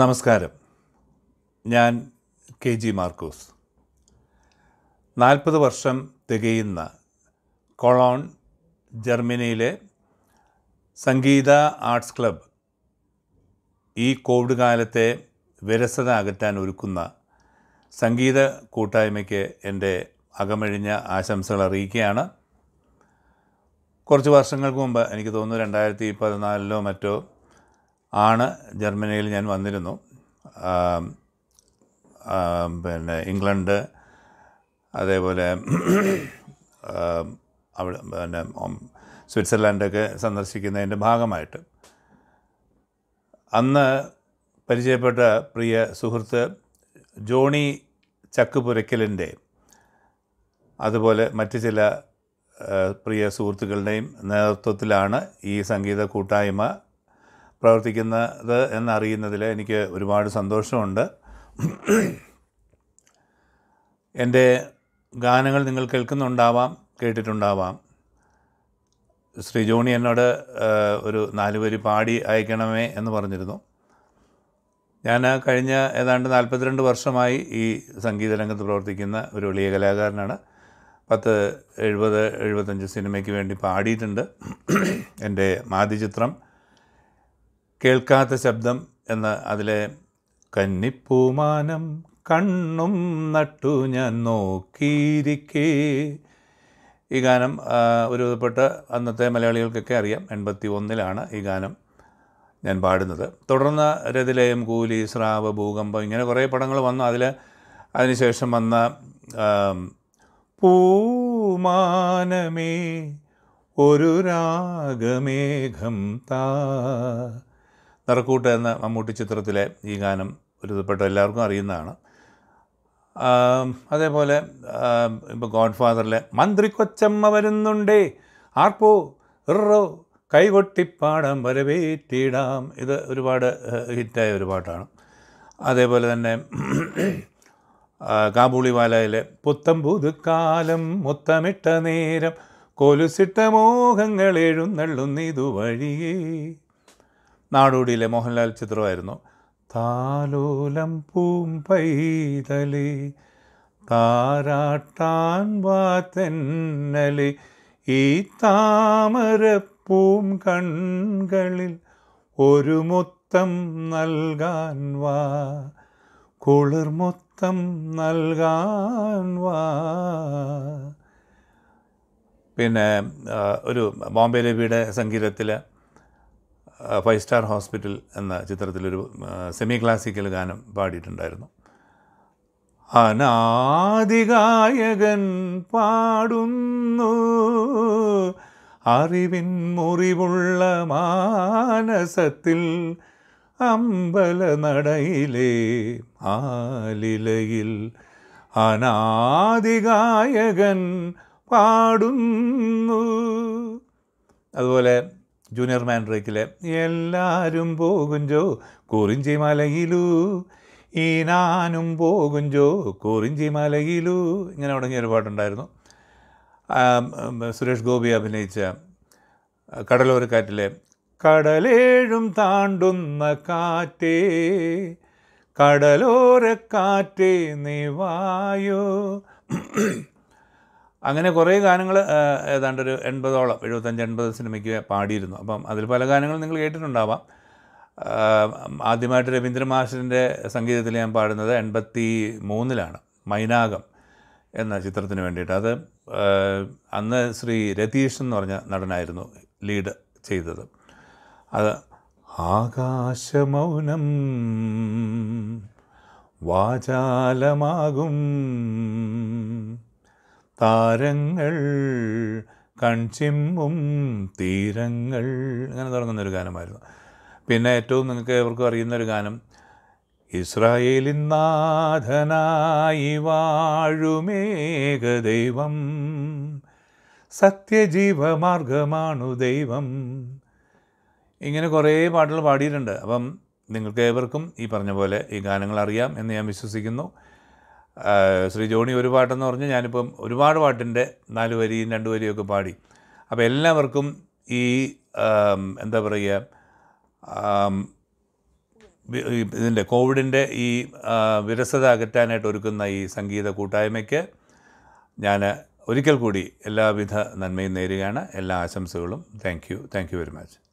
നമസ്കാരം ഞാൻ K G Markose നാൽപ്പത് വർഷം തികയുന്ന കൊളോൺ ജർമ്മനിയിലെ സംഗീത ആർട്സ് ക്ലബ് ഈ കോവിഡ് കാലത്തെ വിരസത അകറ്റാൻ ഒരുക്കുന്ന സംഗീത കൂട്ടായ്മയ്ക്ക് എൻ്റെ അകമഴിഞ്ഞ ആശംസകൾ അറിയിക്കുകയാണ് കുറച്ച് വർഷങ്ങൾക്ക് മുമ്പ് എനിക്ക് തോന്നുന്നു രണ്ടായിരത്തി പതിനാലിലോ മറ്റോ ആണ് ജർമ്മനിയിൽ ഞാൻ വന്നിരുന്നു പിന്നെ ഇംഗ്ലണ്ട് അതേപോലെ അവിടെ പിന്നെ സ്വിറ്റ്സർലാൻഡൊക്കെ സന്ദർശിക്കുന്നതിൻ്റെ ഭാഗമായിട്ട് അന്ന് പരിചയപ്പെട്ട പ്രിയ സുഹൃത്ത് ജോണി ചക്കുപുരയ്ക്കലിൻ്റെ അതുപോലെ മറ്റ് ചില പ്രിയ സുഹൃത്തുക്കളുടെയും നേതൃത്വത്തിലാണ് ഈ സംഗീത കൂട്ടായ്മ പ്രവർത്തിക്കുന്നത് എന്നറിയുന്നതിൽ എനിക്ക് ഒരുപാട് സന്തോഷമുണ്ട് എൻ്റെ ഗാനങ്ങൾ നിങ്ങൾ കേൾക്കുന്നുണ്ടാവാം കേട്ടിട്ടുണ്ടാവാം ശ്രീ ജോണി എന്നോട് ഒരു നാല് പാടി അയക്കണമേ എന്ന് പറഞ്ഞിരുന്നു ഞാൻ കഴിഞ്ഞ ഏതാണ്ട് നാൽപ്പത്തിരണ്ട് വർഷമായി ഈ സംഗീത രംഗത്ത് പ്രവർത്തിക്കുന്ന ഒരു വലിയ കലാകാരനാണ് പത്ത് എഴുപത് എഴുപത്തഞ്ച് സിനിമയ്ക്ക് വേണ്ടി പാടിയിട്ടുണ്ട് എൻ്റെ മാതി ചിത്രം കേൾക്കാത്ത ശബ്ദം എന്ന അതിലെ കന്നിപ്പൂമാനം കണ്ണും നട്ടു ഞാൻ നോക്കിയിരിക്കേ ഈ ഗാനം ഒരുവിധപ്പെട്ട അന്നത്തെ മലയാളികൾക്കൊക്കെ അറിയാം എൺപത്തി ഒന്നിലാണ് ഈ ഗാനം ഞാൻ പാടുന്നത് തുടർന്ന് രതിലയം കൂലി സ്രാവ് ഭൂകമ്പം ഇങ്ങനെ കുറേ പടങ്ങൾ വന്നു അതിൽ അതിനുശേഷം വന്ന പൂമാനമേ ഒരു രാഗമേഘം താ നിറക്കൂട്ട് എന്ന മമ്മൂട്ടി ചിത്രത്തിലെ ഈ ഗാനം ഒരുപ്പെട്ട എല്ലാവർക്കും അറിയുന്നതാണ് അതേപോലെ ഇപ്പോൾ ഗോഡ് ഫാദറിലെ മന്ത്രി കൊച്ചമ്മ വരുന്നുണ്ടേ ആർപ്പോ ഇറോ കൈകൊട്ടിപ്പാടാം വരവേറ്റിടാം ഇത് ഒരുപാട് ഹിറ്റായ ഒരു പാട്ടാണ് അതേപോലെ തന്നെ കാബൂളിവാലയിലെ പുത്തം പുതുക്കാലം മുത്തമിട്ട നേരം കൊലുസിട്ട മോഹങ്ങൾ എഴുന്നള്ളുന്നിതു വഴിയേ നാടോടിയിലെ മോഹൻലാൽ ചിത്രമായിരുന്നു താലോലം പൂമ്പൈതലേ താരാട്ടാൻ വാത്തന്നലെ ഈ താമര പൂം കണ്ണുകളിൽ ഒരു മൊത്തം നൽകാൻ വാ കുളിർ മൊത്തം നൽകാൻ വാ പിന്നെ ഒരു ബോംബെ രവിയുടെ സംഗീതത്തിൽ ഫൈവ് സ്റ്റാർ ഹോസ്പിറ്റൽ എന്ന ചിത്രത്തിലൊരു സെമി ക്ലാസിക്കൽ ഗാനം പാടിയിട്ടുണ്ടായിരുന്നു അനാദിഗായകൻ പാടുന്നു അറിവിൻ മുറിവുള്ള മാനസത്തിൽ അമ്പല നടയിലെ ആലിലയിൽ അനാദിഗായകൻ പാടുന്നു അതുപോലെ ജൂനിയർ മാൻഡ്രേക്കിലെ എല്ലാവരും പോകുഞ്ചോ കുറിഞ്ചി മലയിലൂ ഈ നാനും പോകുഞ്ചോ കുറിഞ്ചി മലയിലൂ ഇങ്ങനെ ഒരു പാട്ടുണ്ടായിരുന്നു സുരേഷ് ഗോപി അഭിനയിച്ച കടലോരക്കാറ്റിലെ കടലേഴും താണ്ടുന്ന കാറ്റേ കടലോരക്കാറ്റേ നീ വായോ അങ്ങനെ കുറേ ഗാനങ്ങൾ ഏതാണ്ട് ഒരു എൺപതോളം എഴുപത്തഞ്ച് എൺപത് സിനിമയ്ക്ക് പാടിയിരുന്നു അപ്പം അതിൽ പല ഗാനങ്ങളും നിങ്ങൾ കേട്ടിട്ടുണ്ടാവാം ആദ്യമായിട്ട് രവീന്ദ്ര മാഷിൻ്റെ സംഗീതത്തിൽ ഞാൻ പാടുന്നത് എൺപത്തി മൂന്നിലാണ് മൈനാകം എന്ന ചിത്രത്തിന് വേണ്ടിയിട്ട് അത് അന്ന് ശ്രീ രതീഷ് എന്ന് പറഞ്ഞ നടനായിരുന്നു ലീഡ് ചെയ്തത് അത് ആകാശമൗനം വാചാലമാകും താരങ്ങൾ കൺചിമ്മും തീരങ്ങൾ അങ്ങനെ തുടങ്ങുന്നൊരു ഗാനമായിരുന്നു പിന്നെ ഏറ്റവും നിങ്ങൾക്ക് എവർക്കും അറിയുന്നൊരു ഗാനം ഇസ്രായേലിൻ നാഥനായി വാഴുമേക ദൈവം സത്യജീവമാർഗമാണു ദൈവം ഇങ്ങനെ കുറേ പാട്ടുകൾ പാടിയിട്ടുണ്ട് അപ്പം നിങ്ങൾക്ക് ഏവർക്കും ഈ പറഞ്ഞ പോലെ ഈ ഗാനങ്ങൾ അറിയാം എന്ന് ഞാൻ വിശ്വസിക്കുന്നു ശ്രീ ജോണി ഒരു പാട്ടെന്ന് പറഞ്ഞാൽ ഞാനിപ്പം ഒരുപാട് പാട്ടിൻ്റെ നാല് വരിയും രണ്ട് വരിയൊക്കെ പാടി അപ്പോൾ എല്ലാവർക്കും ഈ എന്താ പറയുക ഇതിൻ്റെ കോവിഡിൻ്റെ ഈ വിരസത അകറ്റാനായിട്ട് ഒരുക്കുന്ന ഈ സംഗീത കൂട്ടായ്മയ്ക്ക് ഞാൻ ഒരിക്കൽ കൂടി എല്ലാവിധ നന്മയും നേരുകയാണ് എല്ലാ ആശംസകളും thank you thank you very much